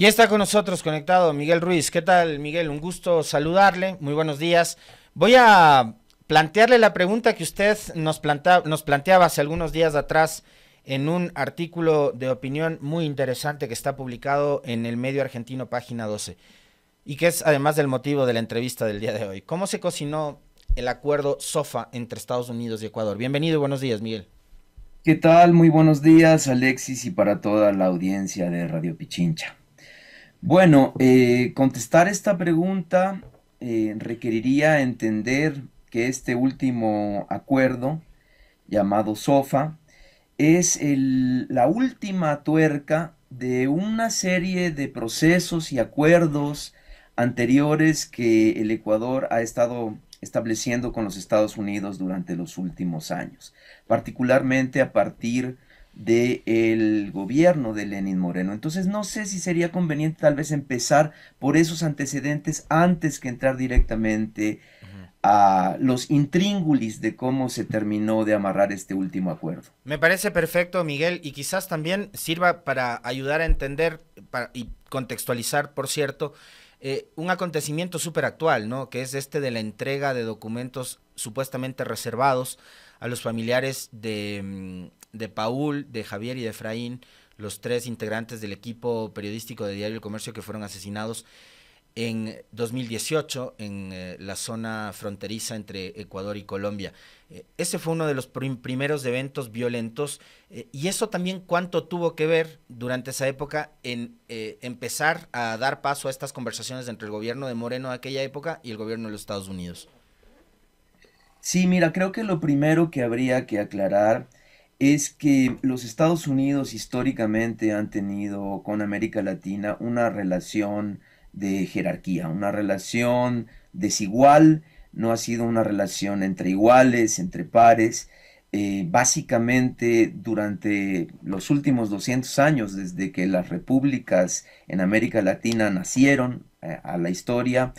Y está con nosotros conectado Miguel Ruiz. ¿Qué tal, Miguel? Un gusto saludarle. Muy buenos días. Voy a plantearle la pregunta que usted nos, nos planteaba hace algunos días atrás en un artículo de opinión muy interesante que está publicado en el medio argentino, página 12, y que es además del motivo de la entrevista del día de hoy. ¿Cómo se cocinó el acuerdo SOFA entre Estados Unidos y Ecuador? Bienvenido y buenos días, Miguel. ¿Qué tal? Muy buenos días, Alexis, y para toda la audiencia de Radio Pichincha. Bueno, eh, contestar esta pregunta eh, requeriría entender que este último acuerdo, llamado SOFA, es la última tuerca de una serie de procesos y acuerdos anteriores que el Ecuador ha estado estableciendo con los Estados Unidos durante los últimos años, particularmente a partir de del gobierno de Lenin Moreno. Entonces no sé si sería conveniente tal vez empezar por esos antecedentes antes que entrar directamente a los intríngulis de cómo se terminó de amarrar este último acuerdo. Me parece perfecto, Miguel, y quizás también sirva para ayudar a entender y contextualizar, por cierto, eh, un acontecimiento súper actual, ¿no? Que es este de la entrega de documentos supuestamente reservados a los familiares de mm, de Paul, de Javier y de Efraín, los tres integrantes del equipo periodístico de Diario El Comercio que fueron asesinados en 2018 en eh, la zona fronteriza entre Ecuador y Colombia. Eh, ese fue uno de los primeros eventos violentos eh, y eso también cuánto tuvo que ver durante esa época en empezar a dar paso a estas conversaciones entre el gobierno de Moreno de aquella época y el gobierno de los Estados Unidos. Sí, mira, creo que lo primero que habría que aclarar es que los Estados Unidos históricamente han tenido con América Latina una relación de jerarquía, una relación desigual, no ha sido una relación entre iguales, entre pares. Eh, básicamente durante los últimos 200 años, desde que las repúblicas en América Latina nacieron eh, a la historia,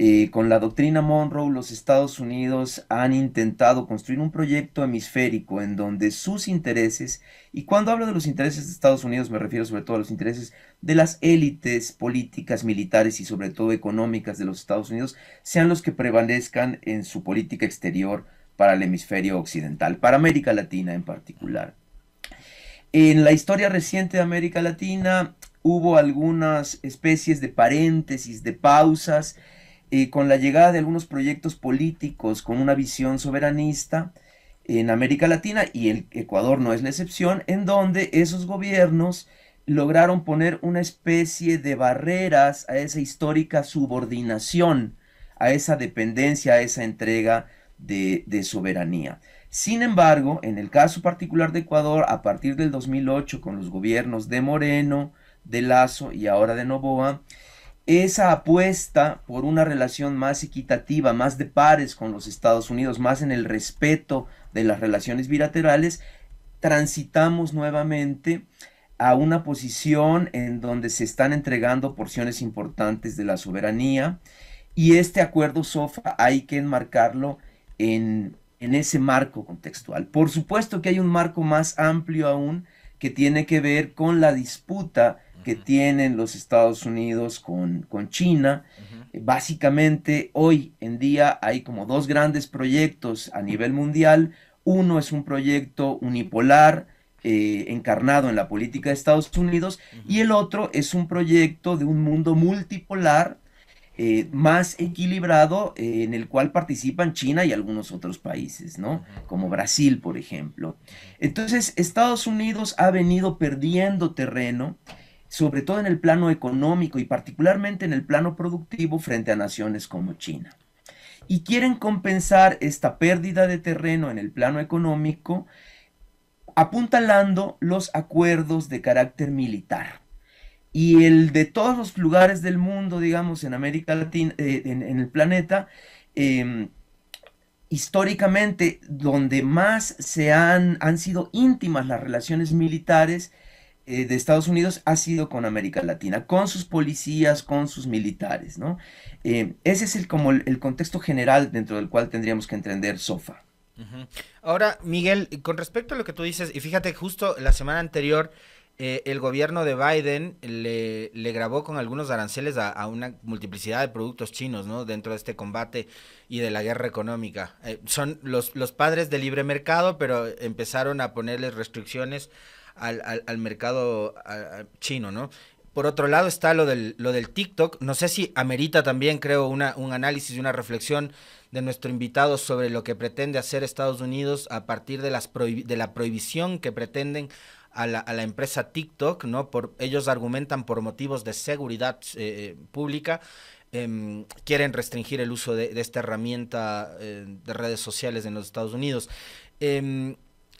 eh, con la doctrina Monroe, los Estados Unidos han intentado construir un proyecto hemisférico en donde sus intereses, y cuando hablo de los intereses de Estados Unidos me refiero sobre todo a los intereses de las élites políticas, militares y sobre todo económicas de los Estados Unidos, sean los que prevalezcan en su política exterior para el hemisferio occidental, para América Latina en particular. En la historia reciente de América Latina hubo algunas especies de paréntesis, de pausas, eh, con la llegada de algunos proyectos políticos con una visión soberanista en América Latina, y el Ecuador no es la excepción, en donde esos gobiernos lograron poner una especie de barreras a esa histórica subordinación, a esa dependencia, a esa entrega de, de, soberanía. Sin embargo, en el caso particular de Ecuador, a partir del 2008, con los gobiernos de Moreno, de Lazo y ahora de Novoa, esa apuesta por una relación más equitativa, más de pares con los Estados Unidos, más en el respeto de las relaciones bilaterales, transitamos nuevamente a una posición en donde se están entregando porciones importantes de la soberanía y este acuerdo SOFA hay que enmarcarlo en, en ese marco contextual. Por supuesto que hay un marco más amplio aún que tiene que ver con la disputa que tienen los Estados Unidos con, con China. Eh, básicamente, hoy en día hay como dos grandes proyectos a nivel mundial. Uno es un proyecto unipolar eh, encarnado en la política de Estados Unidos y el otro es un proyecto de un mundo multipolar eh, más equilibrado eh, en el cual participan China y algunos otros países, ¿no? Como Brasil, por ejemplo. Entonces, Estados Unidos ha venido perdiendo terreno sobre todo en el plano económico y particularmente en el plano productivo frente a naciones como China. Y quieren compensar esta pérdida de terreno en el plano económico apuntalando los acuerdos de carácter militar y el de todos los lugares del mundo, digamos, en América Latina, eh, en, el planeta, em, históricamente donde más se han, han sido íntimas las relaciones militares eh, de Estados Unidos ha sido con América Latina, con sus policías, con sus militares, ¿no? Em, ese es el, como el, el, contexto general dentro del cual tendríamos que entender SOFA. Ahora, Miguel, con respecto a lo que tú dices, y fíjate, justo la semana anterior eh, el gobierno de Biden le, grabó con algunos aranceles a, una multiplicidad de productos chinos, ¿no? Dentro de este combate y de la guerra económica. Eh, son los, padres del libre mercado, pero empezaron a ponerles restricciones al, mercado chino, ¿no? Por otro lado está lo del, lo del TikTok. No sé si amerita también, creo, una, un análisis y una reflexión de nuestro invitado sobre lo que pretende hacer Estados Unidos a partir de, las de la prohibición que pretenden a la, empresa TikTok, ¿no? Por, ellos argumentan por motivos de seguridad eh, eh, pública. Em, quieren restringir el uso de, esta herramienta eh, de redes sociales en los Estados Unidos. Em,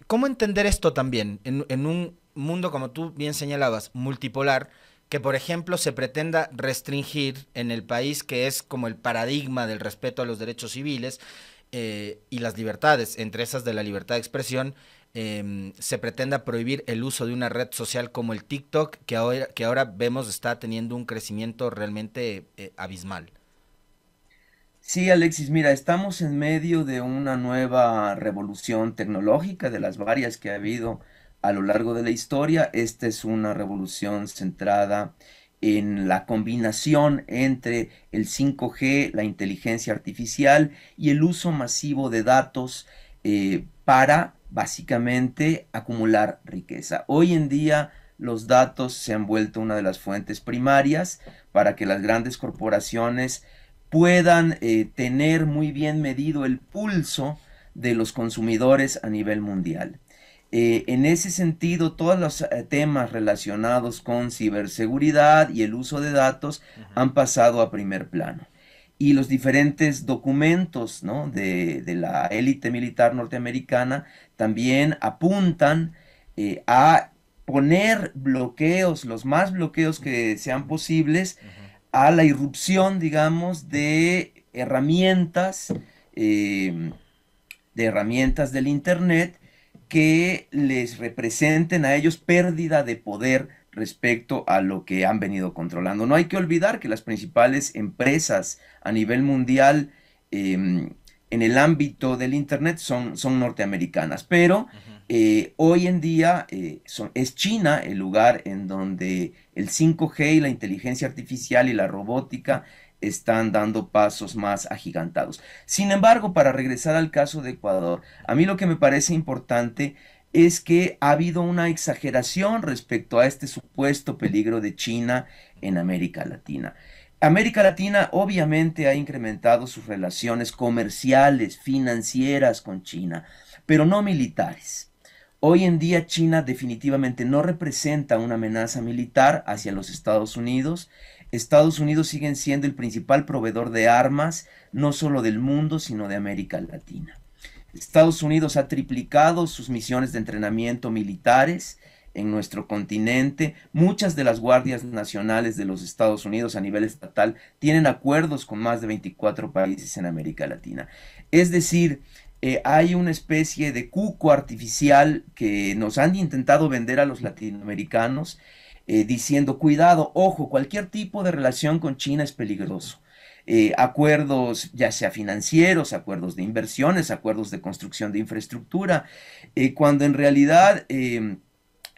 ¿Cómo entender esto también en, un mundo, como tú bien señalabas, multipolar? que, por ejemplo, se pretenda restringir en el país que es como el paradigma del respeto a los derechos civiles y las libertades, entre esas de la libertad de expresión, Em, se pretenda prohibir el uso de una red social como el TikTok, que ahora, que ahora vemos está teniendo un crecimiento realmente eh, abismal. Sí, Alexis, mira, estamos en medio de una nueva revolución tecnológica, de las varias que ha habido a lo largo de la historia. Esta es una revolución centrada en la combinación entre el 5G, la inteligencia artificial y el uso masivo de datos eh, para básicamente acumular riqueza. Hoy en día los datos se han vuelto una de las fuentes primarias para que las grandes corporaciones puedan eh, tener muy bien medido el pulso de los consumidores a nivel mundial. Eh, en ese sentido, todos los eh, temas relacionados con ciberseguridad y el uso de datos han pasado a primer plano y los diferentes documentos de, la élite militar norteamericana también apuntan eh, a poner bloqueos, los más bloqueos que sean posibles, a la irrupción, digamos, de herramientas, eh, de herramientas del Internet que les representen a ellos pérdida de poder respecto a lo que han venido controlando. No hay que olvidar que las principales empresas a nivel mundial em, en el ámbito del Internet son, son norteamericanas, pero eh, hoy en día eh, es China el lugar en donde el 5G y la inteligencia artificial y la robótica están dando pasos más agigantados. Sin embargo, para regresar al caso de Ecuador, a mí lo que me parece importante es es que ha habido una exageración respecto a este supuesto peligro de China en América Latina. América Latina obviamente ha incrementado sus relaciones comerciales, financieras con China, pero no militares. Hoy en día China definitivamente no representa una amenaza militar hacia los Estados Unidos. Estados Unidos siguen siendo el principal proveedor de armas, no solo del mundo, sino de América Latina. Estados Unidos ha triplicado sus misiones de entrenamiento militares en nuestro continente. Muchas de las guardias nacionales de los Estados Unidos a nivel estatal tienen acuerdos con más de 24 países en América Latina. Es decir, eh, hay una especie de cuco artificial que nos han intentado vender a los latinoamericanos eh, diciendo, cuidado, ojo, cualquier tipo de relación con China es peligroso. Eh, acuerdos ya sea financieros, acuerdos de inversiones, acuerdos de construcción de infraestructura, eh, cuando en realidad em,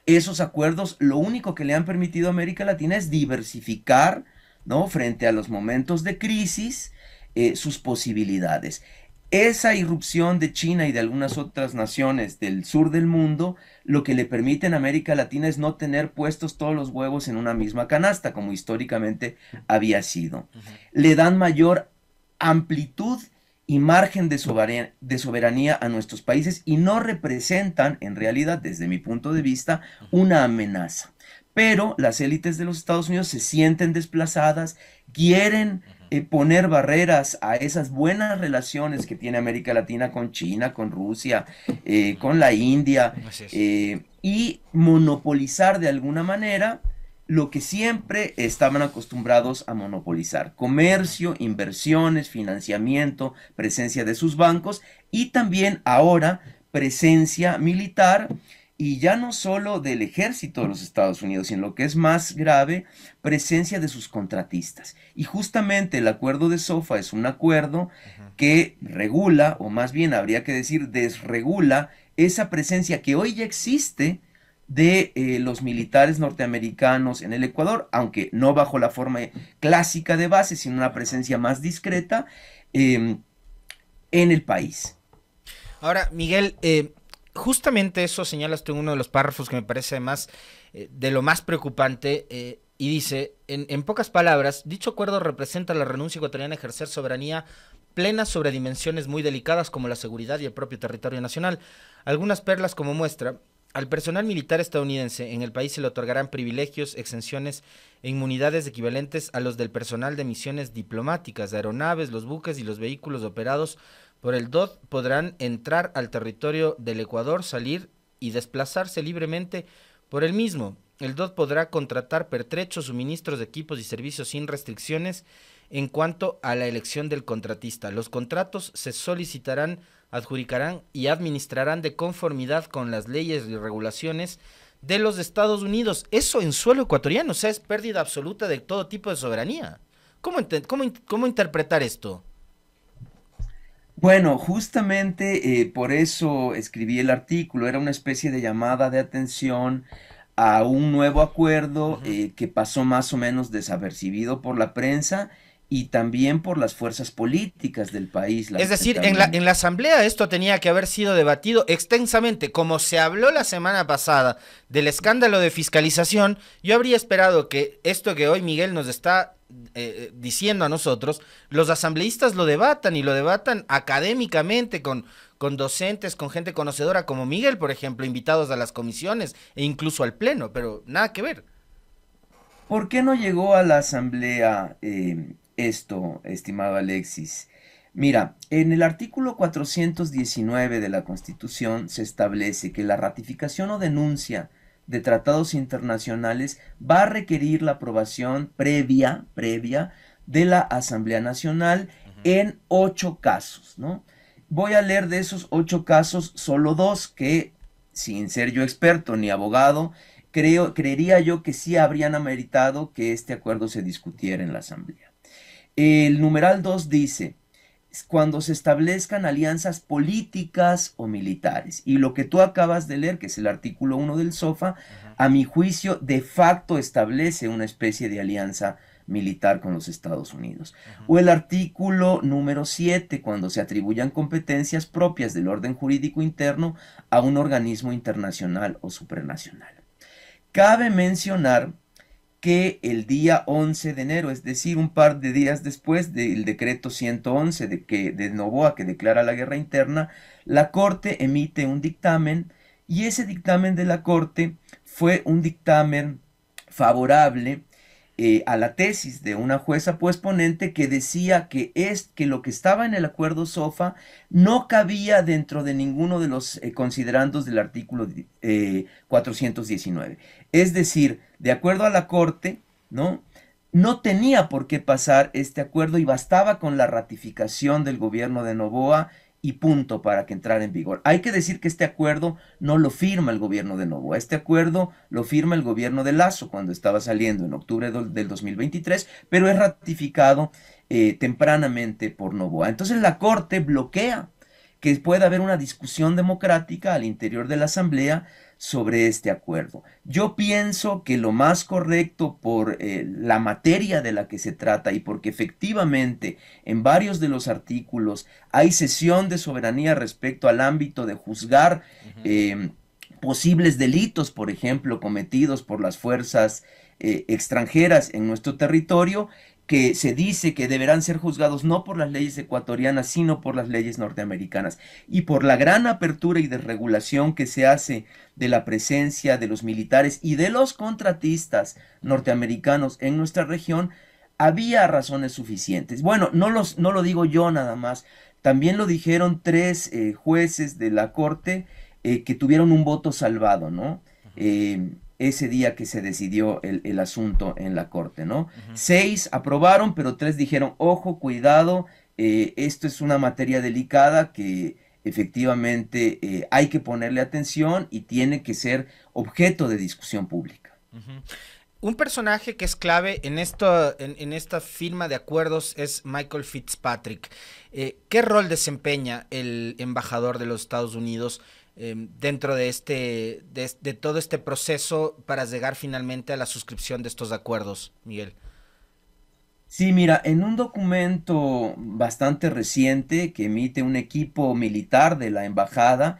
esos acuerdos lo único que le han permitido a América Latina es diversificar ¿no? frente a los momentos de crisis eh, sus posibilidades. Esa irrupción de China y de algunas otras naciones del sur del mundo, lo que le permite en América Latina es no tener puestos todos los huevos en una misma canasta, como históricamente había sido. Le dan mayor amplitud y margen de soberanía, a nuestros países y no representan, en realidad, desde mi punto de vista, una amenaza. Pero las élites de los Estados Unidos se sienten desplazadas, quieren eh, poner barreras a esas buenas relaciones que tiene América Latina con China, con Rusia, eh, con la India, eh, y monopolizar de alguna manera lo que siempre estaban acostumbrados a monopolizar, comercio, inversiones, financiamiento, presencia de sus bancos y también ahora presencia militar y ya no solo del ejército de los Estados Unidos, sino lo que es más grave, presencia de sus contratistas. Y justamente el acuerdo de SOFA es un acuerdo que regula, o más bien habría que decir desregula, esa presencia que hoy ya existe de eh, los militares norteamericanos en el Ecuador, aunque no bajo la forma clásica de base, sino una presencia más discreta em, en el país. Ahora, Miguel, eh, justamente eso señalas tú en uno de los párrafos que me parece más eh, de lo más preocupante. Eh, y dice, en, en, pocas palabras, dicho acuerdo representa la renuncia ecuatoriana a ejercer soberanía plena sobre dimensiones muy delicadas como la seguridad y el propio territorio nacional. Algunas perlas como muestra, al personal militar estadounidense en el país se le otorgarán privilegios, exenciones e inmunidades equivalentes a los del personal de misiones diplomáticas, de aeronaves, los buques y los vehículos operados por el DOT podrán entrar al territorio del Ecuador, salir y desplazarse libremente por el mismo. El DOT podrá contratar pertrechos, suministros de equipos y servicios sin restricciones en cuanto a la elección del contratista. Los contratos se solicitarán, adjudicarán y administrarán de conformidad con las leyes y regulaciones de los Estados Unidos. Eso en suelo ecuatoriano, o sea, es pérdida absoluta de todo tipo de soberanía. ¿Cómo, cómo interpretar esto? Bueno, justamente eh, por eso escribí el artículo, era una especie de llamada de atención a un nuevo acuerdo eh, que pasó más o menos desapercibido por la prensa y también por las fuerzas políticas del país. Es decir, en la, en la Asamblea esto tenía que haber sido debatido extensamente. Como se habló la semana pasada del escándalo de fiscalización, yo habría esperado que esto que hoy Miguel nos está eh, eh, diciendo a nosotros, los asambleístas lo debatan y lo debatan académicamente con, con docentes, con gente conocedora como Miguel, por ejemplo, invitados a las comisiones e incluso al Pleno, pero nada que ver. ¿Por qué no llegó a la Asamblea eh, esto, estimado Alexis? Mira, en el artículo 419 de la Constitución se establece que la ratificación o denuncia de tratados internacionales va a requerir la aprobación previa, previa de la Asamblea Nacional en ocho casos, ¿no? Voy a leer de esos ocho casos solo dos que, sin ser yo experto ni abogado, creo, creería yo que sí habrían ameritado que este acuerdo se discutiera en la Asamblea. El numeral dos dice, cuando se establezcan alianzas políticas o militares. Y lo que tú acabas de leer, que es el artículo 1 del SOFA, a mi juicio de facto establece una especie de alianza militar con los Estados Unidos. O el artículo número 7, cuando se atribuyan competencias propias del orden jurídico interno a un organismo internacional o supranacional. Cabe mencionar que el día 11 de enero, es decir, un par de días después del decreto 111 de, que, de Novoa que declara la guerra interna, la Corte emite un dictamen y ese dictamen de la Corte fue un dictamen favorable eh, a la tesis de una jueza pues ponente que decía que, es, que lo que estaba en el acuerdo SOFA no cabía dentro de ninguno de los eh, considerandos del artículo 419. Eh, es decir, de acuerdo a la Corte, ¿no? No tenía por qué pasar este acuerdo y bastaba con la ratificación del gobierno de Novoa y punto para que entrara en vigor. Hay que decir que este acuerdo no lo firma el gobierno de Novoa, este acuerdo lo firma el gobierno de Lazo cuando estaba saliendo en octubre del 2023, pero es ratificado eh, tempranamente por Novoa. Entonces la Corte bloquea que pueda haber una discusión democrática al interior de la Asamblea sobre este acuerdo. Yo pienso que lo más correcto por eh, la materia de la que se trata y porque efectivamente en varios de los artículos hay sesión de soberanía respecto al ámbito de juzgar em, posibles delitos, por ejemplo, cometidos por las fuerzas eh, extranjeras en nuestro territorio, que se dice que deberán ser juzgados no por las leyes ecuatorianas, sino por las leyes norteamericanas. Y por la gran apertura y desregulación que se hace de la presencia de los militares y de los contratistas norteamericanos en nuestra región, había razones suficientes. Bueno, no, los, no lo digo yo nada más, también lo dijeron tres eh, jueces de la Corte eh, que tuvieron un voto salvado, ¿no? ese día que se decidió el, el asunto en la corte, ¿no? Seis aprobaron, pero tres dijeron, ojo, cuidado, eh, esto es una materia delicada que efectivamente eh, hay que ponerle atención y tiene que ser objeto de discusión pública. Un personaje que es clave en, esto, en, en, esta firma de acuerdos es Michael Fitzpatrick. Eh, ¿Qué rol desempeña el embajador de los Estados Unidos? Em, dentro de, este, de, todo este proceso para llegar finalmente a la suscripción de estos acuerdos, Miguel? Sí, mira, en un documento bastante reciente que emite un equipo militar de la embajada,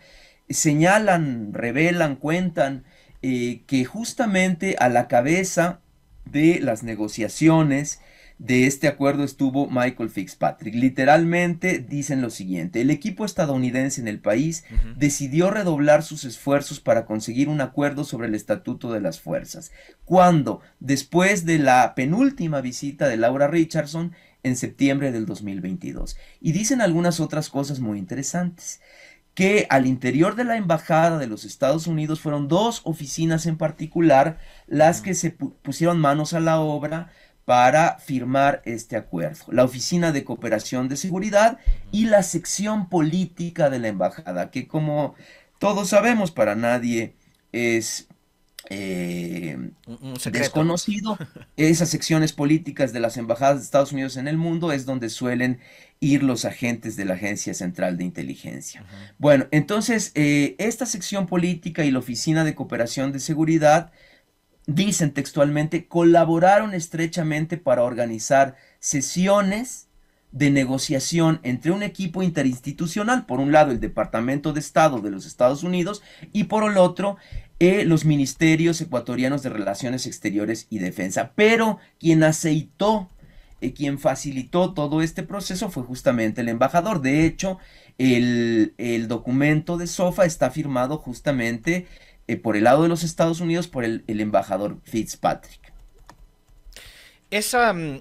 señalan, revelan, cuentan eh, que justamente a la cabeza de las negociaciones de este acuerdo estuvo Michael Fitzpatrick. Literalmente dicen lo siguiente, el equipo estadounidense en el país decidió redoblar sus esfuerzos para conseguir un acuerdo sobre el Estatuto de las Fuerzas, cuando, después de la penúltima visita de Laura Richardson, en septiembre del 2022. Y dicen algunas otras cosas muy interesantes que al interior de la Embajada de los Estados Unidos fueron dos oficinas en particular las que se pusieron manos a la obra para firmar este acuerdo. La Oficina de Cooperación de Seguridad y la sección política de la Embajada, que como todos sabemos, para nadie es eh, desconocido. Esas secciones políticas de las embajadas de Estados Unidos en el mundo es donde suelen ir los agentes de la Agencia Central de Inteligencia. Bueno, entonces, eh, esta sección política y la Oficina de Cooperación de Seguridad dicen textualmente, colaboraron estrechamente para organizar sesiones de negociación entre un equipo interinstitucional, por un lado el Departamento de Estado de los Estados Unidos y por el otro eh, los ministerios ecuatorianos de Relaciones Exteriores y Defensa. Pero quien aceitó, y eh, quien facilitó todo este proceso fue justamente el embajador. De hecho, el, el documento de SOFA está firmado justamente eh, por el lado de los Estados Unidos por el, embajador Fitzpatrick. Esa, mm,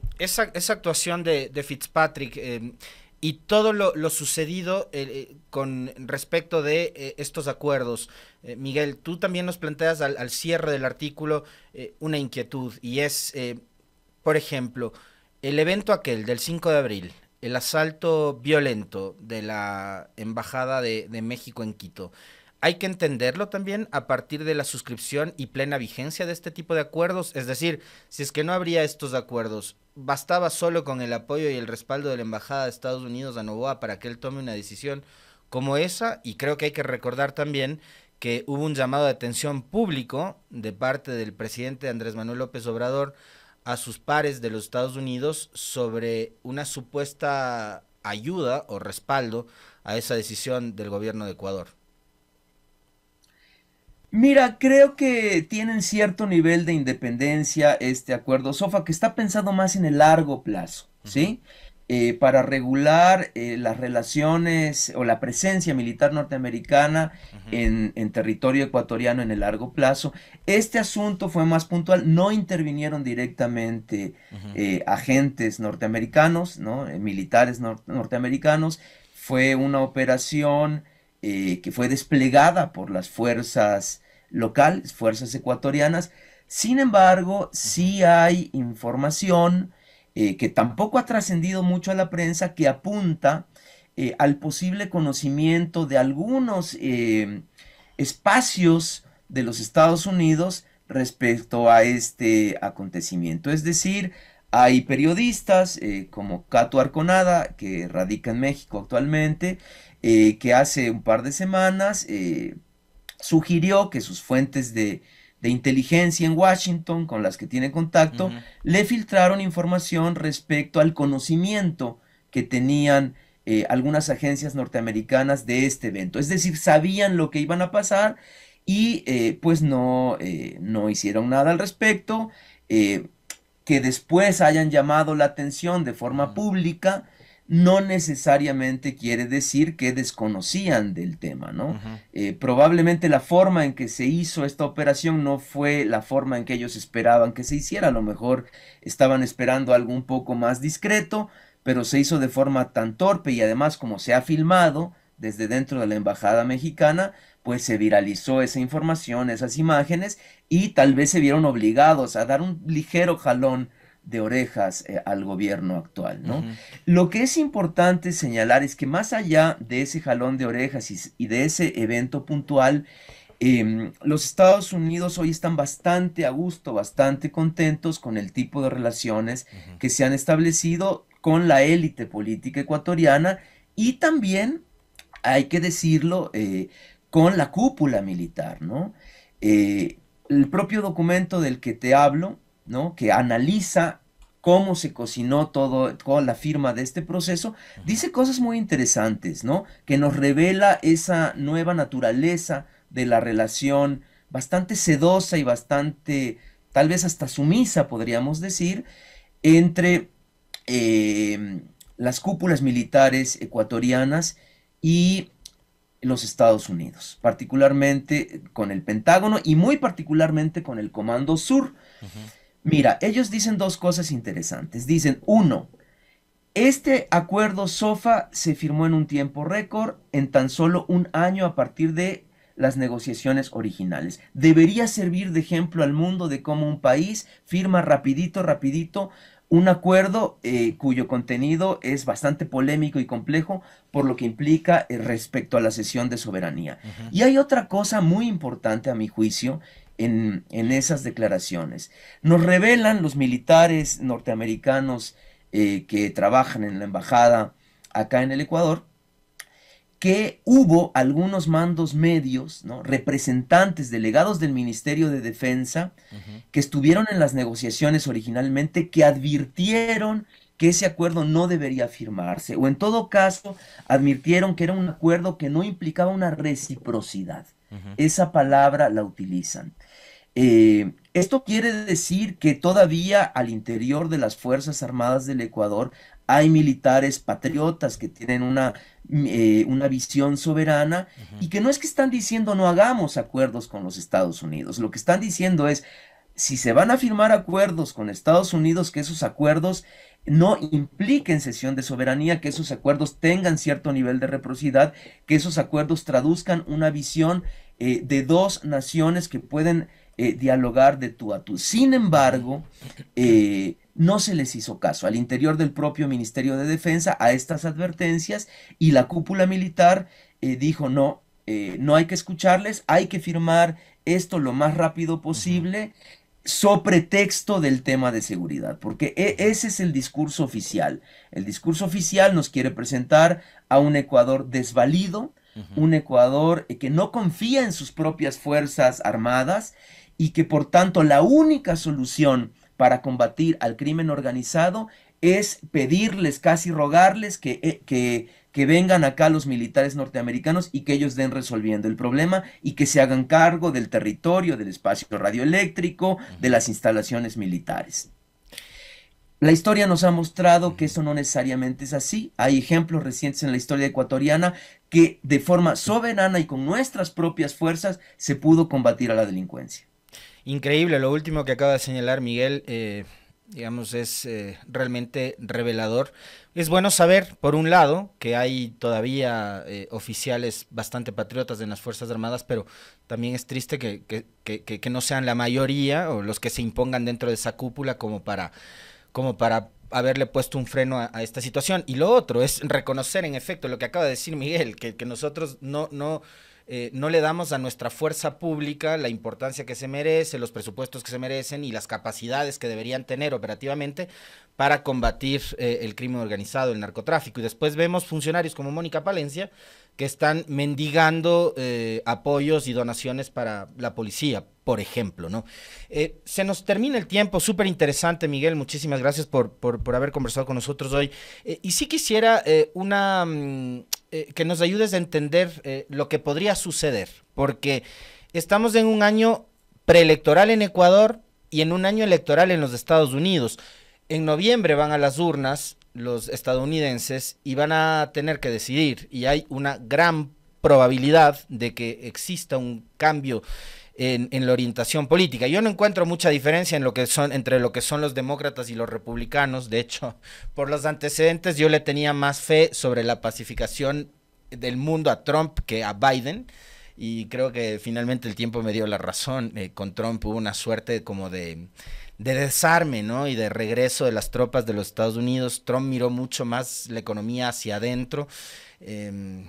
actuación de, Fitzpatrick eh, y todo lo, sucedido eh, con respecto de estos acuerdos, Miguel, tú también nos planteas al, cierre del artículo una inquietud y es, por ejemplo, el evento aquel del 5 de abril, el asalto violento de la Embajada de México en Quito hay que entenderlo también a partir de la suscripción y plena vigencia de este tipo de acuerdos. Es decir, si es que no habría estos acuerdos, bastaba solo con el apoyo y el respaldo de la Embajada de Estados Unidos a Novoa para que él tome una decisión como esa. Y creo que hay que recordar también que hubo un llamado de atención público de parte del presidente Andrés Manuel López Obrador a sus pares de los Estados Unidos sobre una supuesta ayuda o respaldo a esa decisión del gobierno de Ecuador. Mira, creo que tienen cierto nivel de independencia este acuerdo SOFA que está pensado más en el largo plazo, ¿sí? Eh, para regular eh, las relaciones o la presencia militar norteamericana en, territorio ecuatoriano en el largo plazo. Este asunto fue más puntual, no intervinieron directamente eh, agentes norteamericanos, ¿no? militares norteamericanos, fue una operación eh, que fue desplegada por las fuerzas locales, fuerzas ecuatorianas. Sin embargo, sí hay información eh, que tampoco ha trascendido mucho a la prensa que apunta eh, al posible conocimiento de algunos em, espacios de los Estados Unidos respecto a este acontecimiento. Es decir, hay periodistas como Cato Arconada, que radica en México actualmente, eh, que hace un par de semanas eh, sugirió que sus fuentes de, inteligencia en Washington, con las que tiene contacto, le filtraron información respecto al conocimiento que tenían eh, algunas agencias norteamericanas de este evento. Es decir, sabían lo que iban a pasar y pues no, hicieron nada al respecto. que después hayan llamado la atención de forma pública no necesariamente quiere decir que desconocían del tema, ¿no? Eh, probablemente la forma en que se hizo esta operación no fue la forma en que ellos esperaban que se hiciera, a lo mejor estaban esperando algo un poco más discreto, pero se hizo de forma tan torpe y además como se ha filmado desde dentro de la embajada mexicana, pues se viralizó esa información, esas imágenes y tal vez se vieron obligados a dar un ligero jalón de orejas eh, al gobierno actual, ¿no? Lo que es importante señalar es que más allá de ese jalón de orejas y, de ese evento puntual, em, los Estados Unidos hoy están bastante a gusto, bastante contentos con el tipo de relaciones que se han establecido con la élite política ecuatoriana y también, hay que decirlo, eh, con la cúpula militar, ¿no? Eh, el propio documento del que te hablo, que analiza cómo se cocinó todo, toda la firma de este proceso, dice cosas muy interesantes, ¿no? Que nos revela esa nueva naturaleza de la relación bastante sedosa y bastante, tal vez hasta sumisa, podríamos decir, entre em, las cúpulas militares ecuatorianas y los Estados Unidos, particularmente con el Pentágono y muy particularmente con el Comando Sur. Mira, ellos dicen dos cosas interesantes. Dicen, uno, este acuerdo SOFA se firmó en un tiempo récord, en tan solo un año a partir de las negociaciones originales. Debería servir de ejemplo al mundo de cómo un país firma rapidito, rapidito un acuerdo eh, cuyo contenido es bastante polémico y complejo por lo que implica eh, respecto a la cesión de soberanía. Y hay otra cosa muy importante a mi juicio en, esas declaraciones. Nos revelan los militares norteamericanos eh, que trabajan en la embajada acá en el Ecuador que hubo algunos mandos medios, representantes, delegados del Ministerio de Defensa, que estuvieron en las negociaciones originalmente, que advirtieron que ese acuerdo no debería firmarse, o en todo caso advirtieron que era un acuerdo que no implicaba una reciprocidad. Esa palabra la utilizan. Eh, esto quiere decir que todavía al interior de las Fuerzas Armadas del Ecuador hay militares patriotas que tienen una, mm, eh, una visión soberana y que no es que están diciendo no hagamos acuerdos con los Estados Unidos, lo que están diciendo es si se van a firmar acuerdos con Estados Unidos, que esos acuerdos no impliquen cesión de soberanía, que esos acuerdos tengan cierto nivel de reciprocidad, que esos acuerdos traduzcan una visión eh, de dos naciones que pueden eh, dialogar de tú a tú. Sin embargo, eh, no se les hizo caso al interior del propio Ministerio de Defensa a estas advertencias y la cúpula militar eh, dijo no, no hay que escucharles, hay que firmar esto lo más rápido posible. sobre texto del tema de seguridad, porque e, ese es el discurso oficial. El discurso oficial nos quiere presentar a un Ecuador desvalido, un Ecuador que no confía en sus propias fuerzas armadas y que por tanto la única solución para combatir al crimen organizado es pedirles, casi rogarles eh, que, que, vengan acá los militares norteamericanos y que ellos den resolviendo el problema y que se hagan cargo del territorio, del espacio radioeléctrico, de las instalaciones militares. La historia nos ha mostrado que eso no necesariamente es así. Hay ejemplos recientes en la historia ecuatoriana que de forma soberana y con nuestras propias fuerzas se pudo combatir a la delincuencia. Increíble, lo último que acaba de señalar Miguel, eh, digamos, es eh, realmente revelador. Es bueno saber, por un lado, que hay todavía eh, oficiales bastante patriotas en las Fuerzas Armadas, pero también es triste que, no sean la mayoría o los que se impongan dentro de esa cúpula como para, como para haberle puesto un freno a, esta situación. Y lo otro es reconocer, en efecto, lo que acaba de decir Miguel, que, nosotros no, no, eh, no le damos a nuestra fuerza pública la importancia que se merece, los presupuestos que se merecen y las capacidades que deberían tener operativamente para combatir eh, el crimen organizado, el narcotráfico. Y después vemos funcionarios como Mónica Palencia que están mendigando eh, apoyos y donaciones para la policía, por ejemplo, ¿no? Eh, se nos termina el tiempo, súper interesante, Miguel, muchísimas gracias por, por, por, haber conversado con nosotros hoy. Eh, y sí quisiera eh, una... Mm, que nos ayudes a entender lo que podría suceder, porque estamos en un año preelectoral en Ecuador y en un año electoral en los Estados Unidos. En noviembre van a las urnas los estadounidenses y van a tener que decidir y hay una gran probabilidad de que exista un cambio en, la orientación política. Yo no encuentro mucha diferencia entre lo que son los demócratas y los republicanos. De hecho, por los antecedentes yo le tenía más fe sobre la pacificación del mundo a Trump que a Biden. Y creo que finalmente el tiempo me dio la razón. Eh, con Trump hubo una suerte como de, desarme, Y de regreso de las tropas de los Estados Unidos. Trump miró mucho más la economía hacia adentro. Em,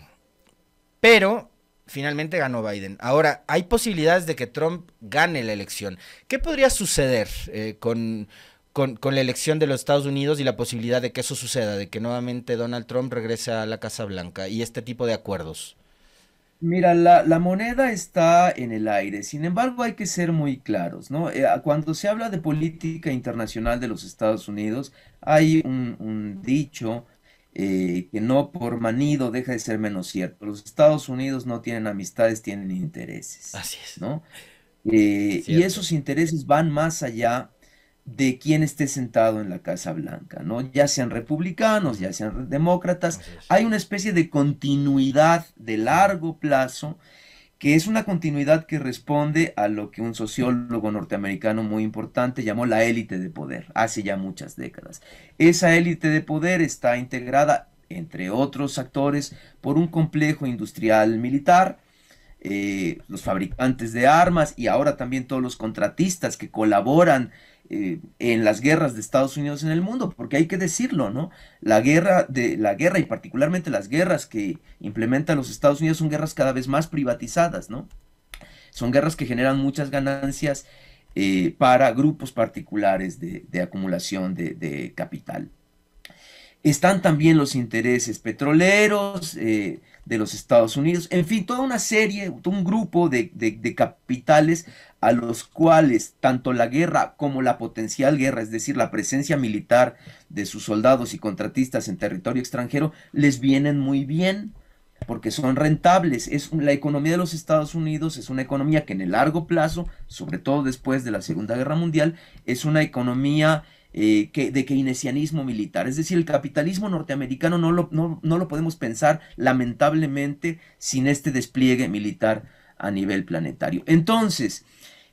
pero finalmente ganó Biden. Ahora, hay posibilidades de que Trump gane la elección. ¿Qué podría suceder eh, con, la elección de los Estados Unidos y la posibilidad de que eso suceda, de que nuevamente Donald Trump regrese a la Casa Blanca y este tipo de acuerdos? Mira, la, moneda está en el aire, sin embargo hay que ser muy claros, ¿no? Eh, cuando se habla de política internacional de los Estados Unidos, hay un dicho eh, que no por manido deja de ser menos cierto. Los Estados Unidos no tienen amistades, tienen intereses. Así es. ¿no? Eh, y esos intereses van más allá de quien esté sentado en la Casa Blanca, ¿no? Ya sean republicanos, ya sean demócratas, hay una especie de continuidad de largo plazo que es una continuidad que responde a lo que un sociólogo norteamericano muy importante llamó la élite de poder hace ya muchas décadas. Esa élite de poder está integrada, entre otros actores, por un complejo industrial militar, eh, los fabricantes de armas y ahora también todos los contratistas que colaboran eh, en las guerras de Estados Unidos en el mundo, porque hay que decirlo, ¿no? La guerra de la guerra y particularmente las guerras que implementan los Estados Unidos son guerras cada vez más privatizadas, ¿no? Son guerras que generan muchas ganancias eh, para grupos particulares de, acumulación de, capital. Están también los intereses petroleros, eh, de los Estados Unidos. En fin, toda una serie, un grupo de, de, capitales a los cuales tanto la guerra como la potencial guerra, es decir, la presencia militar de sus soldados y contratistas en territorio extranjero, les vienen muy bien porque son rentables. Es la economía de los Estados Unidos es una economía que en el largo plazo, sobre todo después de la Segunda Guerra Mundial, es una economía eh, que, de keynesianismo militar. Es decir, el capitalismo norteamericano no lo, no, lo podemos pensar lamentablemente sin este despliegue militar a nivel planetario. Entonces,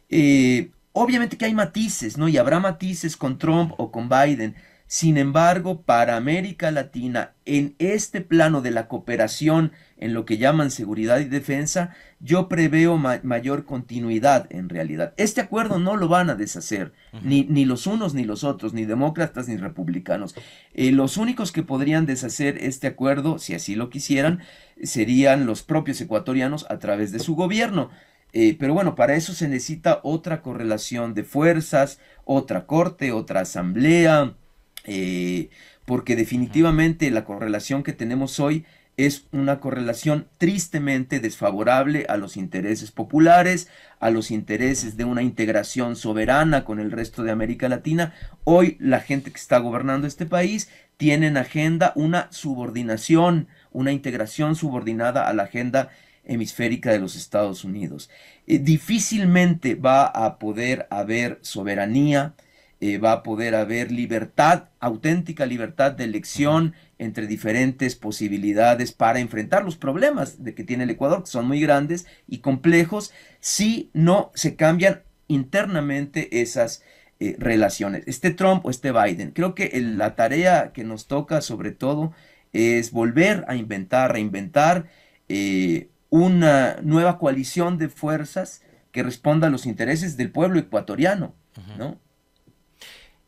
eh, obviamente que hay matices, ¿no? Y habrá matices con Trump o con Biden. Sin embargo, para América Latina, en este plano de la cooperación en lo que llaman seguridad y defensa, yo preveo mayor continuidad en realidad. Este acuerdo no lo van a deshacer, ni, ni, los unos ni los otros, ni demócratas ni republicanos. Eh, los únicos que podrían deshacer este acuerdo, si así lo quisieran, serían los propios ecuatorianos a través de su gobierno. Eh, pero bueno, para eso se necesita otra correlación de fuerzas, otra corte, otra asamblea, eh, porque definitivamente la correlación que tenemos hoy es una correlación tristemente desfavorable a los intereses populares, a los intereses de una integración soberana con el resto de América Latina. Hoy la gente que está gobernando este país tiene en agenda una subordinación, una integración subordinada a la agenda hemisférica de los Estados Unidos. Eh, difícilmente va a poder haber soberanía, eh, va a poder haber libertad, auténtica libertad de elección entre diferentes posibilidades para enfrentar los problemas de que tiene el Ecuador, que son muy grandes y complejos, si no se cambian internamente esas eh, relaciones, este Trump o este Biden. Creo que la tarea que nos toca sobre todo es volver a inventar, reinventar eh, una nueva coalición de fuerzas que responda a los intereses del pueblo ecuatoriano, ¿no?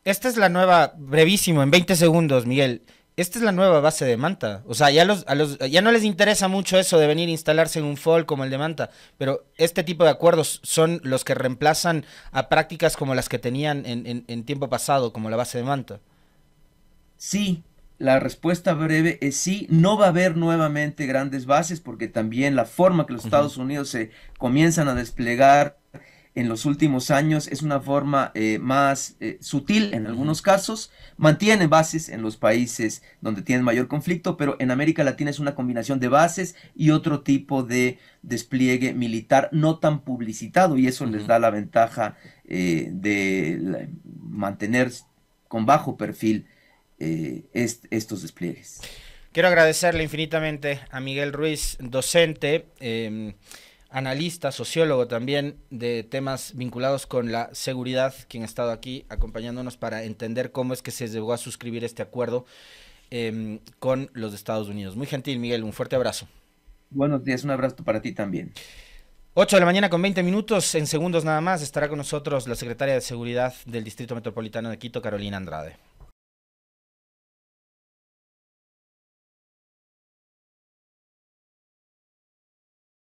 esta es la nueva, brevísimo, en 20 segundos, Miguel. Esta es la nueva base de Manta. O sea, ya, los, a los, ya no les interesa mucho eso de venir a instalarse en un fall como el de Manta, pero este tipo de acuerdos son los que reemplazan a prácticas como las que tenían en, tiempo pasado, como la base de Manta. Sí, la respuesta breve es sí, no va a haber nuevamente grandes bases porque también la forma que los Estados Unidos se comienzan a desplegar en los últimos años es una forma eh, más eh, sutil en algunos casos, mantiene bases en los países donde tienen mayor conflicto, pero en América Latina es una combinación de bases y otro tipo de despliegue militar no tan publicitado y eso les da la ventaja eh, de mantener con bajo perfil estos despliegues. Quiero agradecerle infinitamente a Miguel Ruiz, docente em, analista, sociólogo también de temas vinculados con la seguridad, quien ha estado aquí acompañándonos para entender cómo es que se llegó a suscribir este acuerdo em, con los Estados Unidos. Muy gentil, Miguel, un fuerte abrazo. Buenos días, un abrazo para ti también. 8 de la mañana con 20 minutos, en segundos nada más, estará con nosotros la secretaria de Seguridad del Distrito Metropolitano de Quito, Carolina Andrade.